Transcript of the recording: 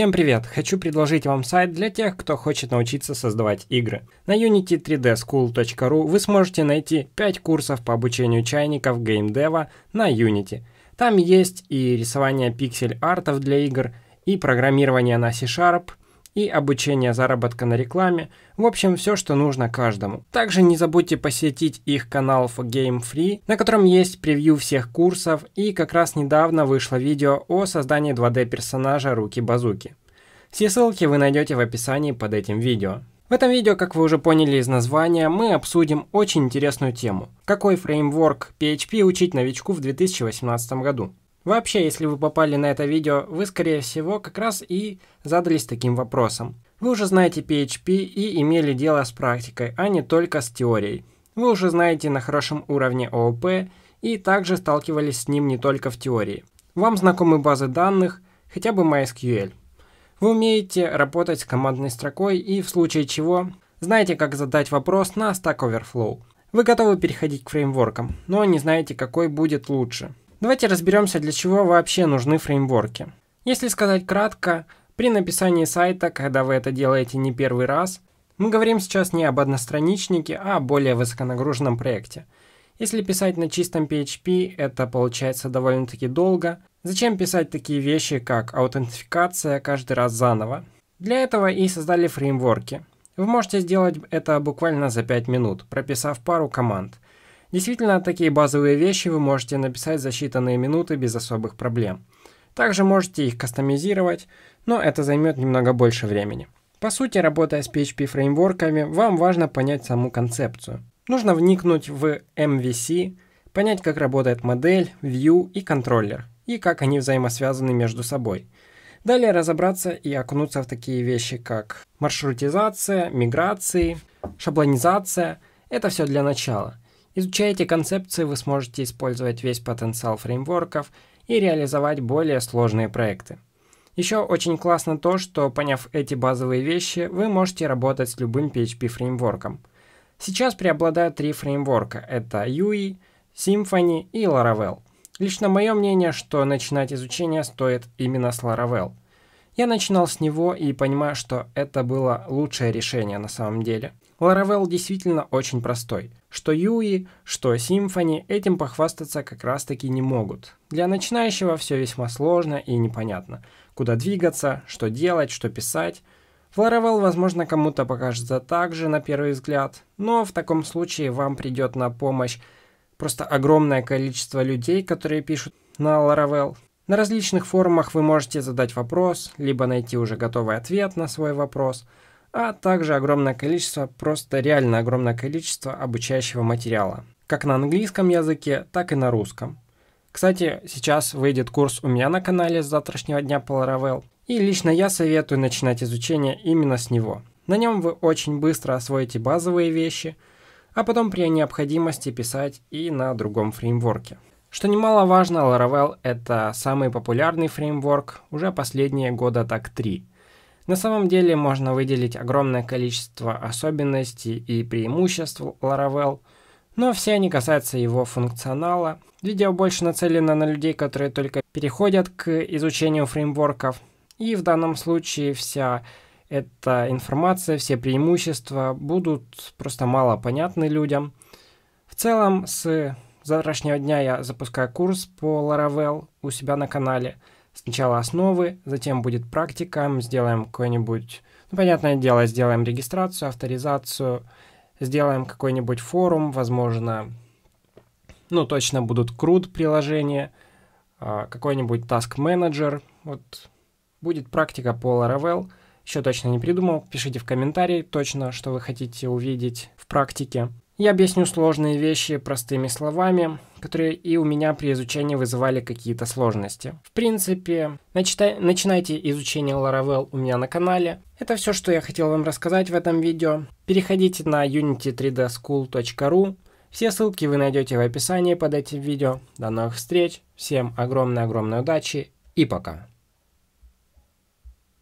Всем привет! Хочу предложить вам сайт для тех, кто хочет научиться создавать игры. На unity3dschool.ru вы сможете найти 5 курсов по обучению чайников геймдева на Unity. Там есть и рисование пиксель-артов для игр, и программирование на C-Sharp, и обучение заработка на рекламе, в общем все, что нужно каждому. Также не забудьте посетить их канал For Game Free, на котором есть превью всех курсов и как раз недавно вышло видео о создании 2D персонажа Руки-Базуки. Все ссылки вы найдете в описании под этим видео. В этом видео, как вы уже поняли из названия, мы обсудим очень интересную тему. Какой фреймворк PHP учить новичку в 2018 году? Вообще, если вы попали на это видео, вы скорее всего как раз и задались таким вопросом. Вы уже знаете PHP и имели дело с практикой, а не только с теорией. Вы уже знаете на хорошем уровне ООП и также сталкивались с ним не только в теории. Вам знакомы базы данных, хотя бы MySQL. Вы умеете работать с командной строкой и в случае чего знаете, как задать вопрос на Stack Overflow. Вы готовы переходить к фреймворкам, но не знаете, какой будет лучше. Давайте разберемся, для чего вообще нужны фреймворки. Если сказать кратко, при написании сайта, когда вы это делаете не первый раз, мы говорим сейчас не об одностраничнике, а о более высоконагруженном проекте. Если писать на чистом PHP, это получается довольно-таки долго. Зачем писать такие вещи, как аутентификация каждый раз заново? Для этого и создали фреймворки. Вы можете сделать это буквально за 5 минут, прописав пару команд – Действительно, такие базовые вещи вы можете написать за считанные минуты без особых проблем. Также можете их кастомизировать, но это займет немного больше времени. По сути, работая с PHP фреймворками, вам важно понять саму концепцию. Нужно вникнуть в MVC, понять, как работает модель, view и контроллер, и как они взаимосвязаны между собой. Далее разобраться и окунуться в такие вещи, как маршрутизация, миграции, шаблонизация. Это все для начала – Изучая эти концепции, вы сможете использовать весь потенциал фреймворков и реализовать более сложные проекты. Еще очень классно то, что поняв эти базовые вещи, вы можете работать с любым PHP фреймворком. Сейчас преобладают три фреймворка. Это UI, Symfony и Laravel. Лично мое мнение, что начинать изучение стоит именно с Laravel. Я начинал с него и понимаю, что это было лучшее решение на самом деле. Laravel действительно очень простой. Что Юи, что Симфони этим похвастаться как раз таки не могут. Для начинающего все весьма сложно и непонятно. Куда двигаться, что делать, что писать. В Laravel, возможно, кому-то покажется так же на первый взгляд, но в таком случае вам придет на помощь просто огромное количество людей, которые пишут на Laravel. На различных форумах вы можете задать вопрос, либо найти уже готовый ответ на свой вопрос – а также огромное количество, просто реально огромное количество обучающего материала, как на английском языке, так и на русском. Кстати, сейчас выйдет курс у меня на канале с завтрашнего дня по Laravel, и лично я советую начинать изучение именно с него. На нем вы очень быстро освоите базовые вещи, а потом при необходимости писать и на другом фреймворке. Что немаловажно, Laravel — это самый популярный фреймворк уже последние года так три — на самом деле можно выделить огромное количество особенностей и преимуществ Laravel, но все они касаются его функционала. Видео больше нацелено на людей, которые только переходят к изучению фреймворков. И в данном случае вся эта информация, все преимущества будут просто мало понятны людям. В целом, с завтрашнего дня я запускаю курс по Laravel у себя на канале – Сначала основы, затем будет практика, Мы сделаем какой-нибудь, ну, понятное дело, сделаем регистрацию, авторизацию, сделаем какой-нибудь форум, возможно, ну, точно будут крут приложения, а, какой-нибудь task manager, вот будет практика по Laravel, еще точно не придумал, пишите в комментарии точно, что вы хотите увидеть в практике. Я объясню сложные вещи простыми словами, которые и у меня при изучении вызывали какие-то сложности. В принципе, начитай, начинайте изучение Laravel у меня на канале. Это все, что я хотел вам рассказать в этом видео. Переходите на unity3dschool.ru. Все ссылки вы найдете в описании под этим видео. До новых встреч, всем огромной-огромной удачи и пока.